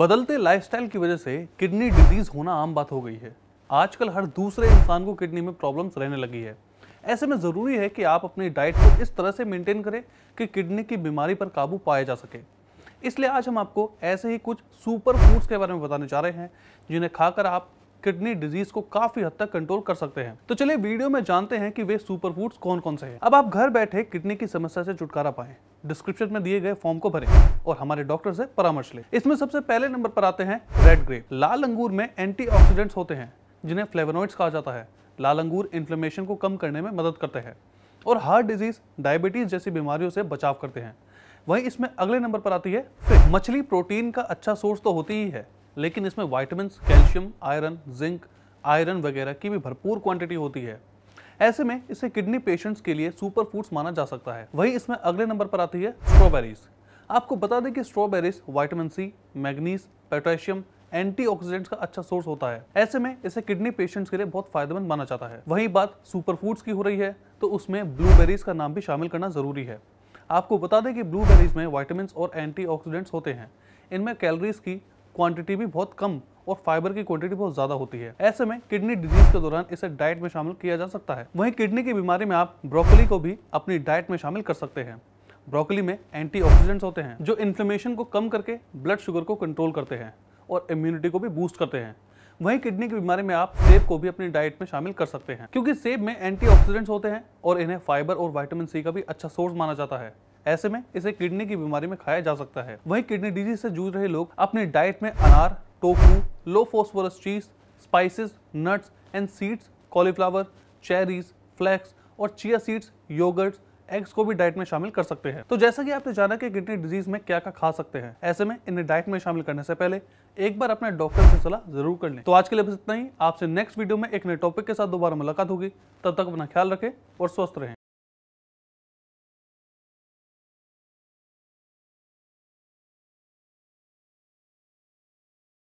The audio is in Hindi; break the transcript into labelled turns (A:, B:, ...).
A: बदलते लाइफस्टाइल की वजह से किडनी डिजीज होना आम बात हो गई है आजकल हर दूसरे इंसान को किडनी में प्रॉब्लम्स रहने लगी है ऐसे में ज़रूरी है कि आप अपनी डाइट को इस तरह से मेंटेन करें कि किडनी की बीमारी पर काबू पाया जा सके इसलिए आज हम आपको ऐसे ही कुछ सुपर फूड्स के बारे में बताने जा रहे हैं जिन्हें खाकर आप किडनी डिजीज को काफी हद तक कंट्रोल कर सकते हैं तो चलिए वीडियो में जानते हैं कि वे सुपर फूड्स कौन कौन से हैं अब आप घर बैठे किडनी की समस्या से छुटकारा पाएं। डिस्क्रिप्शन में दिए गए फॉर्म को भरें और हमारे डॉक्टर से परामर्श लें इसमें सबसे पहले नंबर पर आते हैं रेड ग्रेप लाल अंगूर में एंटी होते हैं जिन्हें फ्लेवोनॉइड्स कहा जाता है लाल अंगूर इन्फ्लेमेशन को कम करने में मदद करते हैं और हार्ट डिजीज डायबिटीज जैसी बीमारियों से बचाव करते हैं वहीं इसमें अगले नंबर पर आती है फिश मछली प्रोटीन का अच्छा सोर्स तो होती ही है लेकिन इसमें vitamin calcium iron zinc iron वगैरह की भी भरपूर क्वांटिटी होती है ऐसे में इसे किडनी पेशेंट्स के लिए सुपर फूड्स माना जा सकता है वही इसमें अगले नंबर पर आती है स्ट्रॉबेरीज आपको बता दें कि strawberries vitamin C manganese potassium antioxidants का अच्छा सोर्स होता है ऐसे में इसे किडनी पेशेंट्स के लिए बहुत फायदेमंद माना जाता है वही बात सुपर फूड्स की हो रही है तो उसमें ब्लूबेरीज का नाम भी शामिल करना जरूरी है आपको बता दें कि ब्लूबेरीज में वाइटामिन और एंटीऑक्सीडेंट्स होते हैं इनमें कैलोरीज की क्वांटिटी भी बहुत कम और फाइबर की क्वांटिटी बहुत ज्यादा होती है ऐसे में किडनी डिजीज के दौरान इसे डाइट में शामिल किया जा सकता है वहीं किडनी की बीमारी में आप ब्रोकली को भी अपनी डाइट में शामिल कर सकते हैं ब्रोकली में एंटीऑक्सीडेंट्स होते हैं जो इन्फ्लेमेशन को कम करके ब्लड शुगर को कंट्रोल करते हैं और इम्यूनिटी को भी बूस्ट करते हैं वहीं किडनी की बीमारी में आप सेब को भी अपनी डाइट में शामिल कर सकते हैं क्योंकि सेब में एंटीऑक्सीडेंट्स होते हैं और इन्हें फाइबर और विटामिन सी का भी अच्छा सोर्स माना जाता है ऐसे में इसे किडनी की बीमारी में खाया जा सकता है वही किडनी डिजीज से जूझ रहे लोग अपनी डाइट में अनार tofu low phosphorus cheese spices nuts and seeds cauliflower cherries flax और चिया सीड्स योगर्ट्स एग्स को भी डाइट में शामिल कर सकते हैं तो जैसा कि आपने जाना कि किडनी डिजीज में क्या क्या खा सकते हैं ऐसे में इन्हें डाइट में शामिल करने से पहले एक बार अपने डॉक्टर से सलाह जरूर कर लें तो आज के लिए बस इतना ही आपसे नेक्स्ट वीडियो में एक नए टॉपिक के साथ दोबारा मुलाकात होगी तब तक अपना ख्याल रखें और स्वस्थ रहें